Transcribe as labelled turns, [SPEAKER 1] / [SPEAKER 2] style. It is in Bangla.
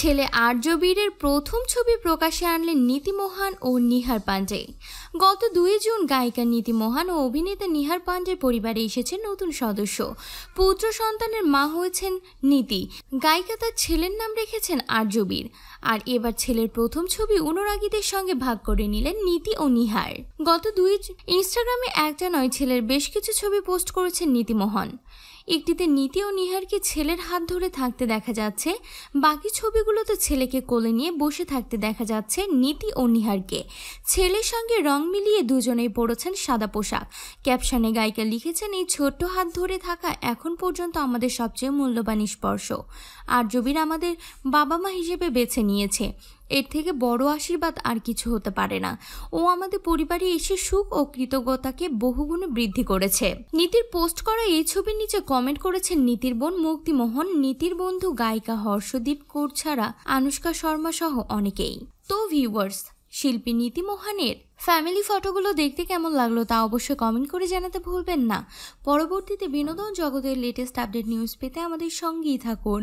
[SPEAKER 1] ছেলে আর্যবীরের প্রথম ছবি প্রকাশে আনলেন নীতিমোহান ও নিহার পাঞ্জে গত দুই জুন গায়িকা নীতিমোহান ও অভিনেতা নিহার পাঞ্জের পরিবারে এসেছে নতুন সদস্য পুত্র সন্তানের মা হয়েছেন নীতি গায়িকা তার ছেলের নাম রেখেছেন আর্যবীর আর এবার ছেলের প্রথম ছবি অনুরাগীদের সঙ্গে ভাগ করে নিলেন নীতি ও নিহার গত দুই ইনস্টাগ্রামে একটা নয় ছেলের বেশ কিছু ছবি পোস্ট করেছেন নীতিমোহন একটিতে নীতি ও নিহারকে ছেলের হাত ধরে থাকতে দেখা যাচ্ছে বাকি ছবিগুলোতে ছেলেকে কোলে নিয়ে বসে থাকতে দেখা যাচ্ছে নীতি ও নিহারকে ছেলের সঙ্গে রং মিলিয়ে দুজনেই পড়েছেন সাদা পোশাক ক্যাপশনে গায়িকা লিখেছেন এই ছোট্ট হাত ধরে থাকা এখন পর্যন্ত আমাদের সবচেয়ে মূল্যবান স্পর্শ আর জবির আমাদের বাবা মা হিসেবে বেছে নিয়েছে এর থেকে বড় আশীর্বাদ আর কিছু হতে পারে না ও আমাদের পরিবারে এসে সুখ ও কৃতজ্ঞতাকে বহুগুণে বৃদ্ধি করেছে নীতির পোস্ট করা এই ছবির নিচে কমেন্ট করেছেন নীতির বোন মুক্তিমোহন নীতির বন্ধু গায়িকা হর্ষদীপ কৌর ছাড়া আনুষ্কা শর্মা সহ অনেকেই তো ভিউয়ার্স শিল্পী নীতি মোহানের ফ্যামিলি ফটোগুলো দেখতে কেমন লাগলো তা অবশ্যই কমেন্ট করে জানাতে ভুলবেন না পরবর্তীতে বিনোদন জগতের লেটেস্ট আপডেট নিউজ পেতে আমাদের সঙ্গেই থাকুন